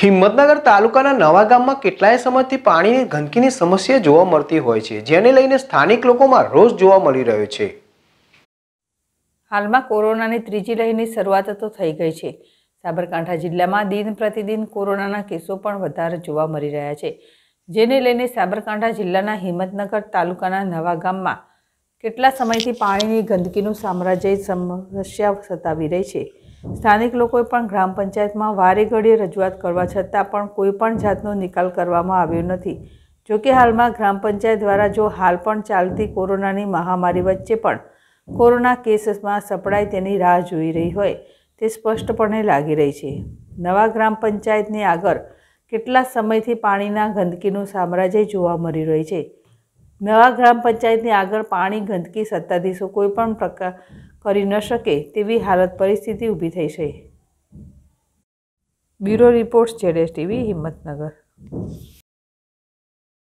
હિંમતનગર તાલુકાના નવા ગામમાં કેટલાય સમયથી પાણીની ગંદકીની સમસ્યા જોવા મળતી હોય છે જેને લઈને સ્થાનિક લોકોમાં રોષ જોવા મળી રહ્યો છે હાલમાં કોરોનાની ત્રીજી લહેરની શરૂઆત તો થઈ ગઈ છે સાબરકાંઠા જિલ્લામાં દિન પ્રતિદિન કોરોનાના કેસો પણ વધારે જોવા મળી રહ્યા છે જેને લઈને સાબરકાંઠા જિલ્લાના હિંમતનગર તાલુકાના નવા ગામમાં કેટલા સમયથી પાણીની ગંદકીનું સામ્રાજ્ય સમસ્યા સતાવી રહી છે સ્થાનિક લોકોએ પણ ગ્રામ પંચાયતમાં વારે ઘડીએ રજૂઆત કરવા છતાં પણ કોઈપણ જાતનો નિકાલ કરવામાં આવ્યો નથી જોકે હાલમાં ગ્રામ પંચાયત દ્વારા જો હાલ પણ ચાલતી કોરોનાની મહામારી વચ્ચે પણ કોરોના કેસીસમાં સપડાય તેની રાહ જોઈ રહી હોય તે સ્પષ્ટપણે લાગી રહી છે નવા ગ્રામ પંચાયતની આગળ કેટલા સમયથી પાણીના ગંદકીનું સામ્રાજ્ય જોવા મળી રહ્યું છે નવા ગ્રામ પંચાયતની આગળ પાણી ગંદકી સત્તાધીશો કોઈપણ પ્રકાર કરી ન શકે તેવી હાલત પરિસ્થિતિ ઊભી થઈ છે બ્યુરો રિપોર્ટ્સ જેડેશ ટીવી હિંમતનગર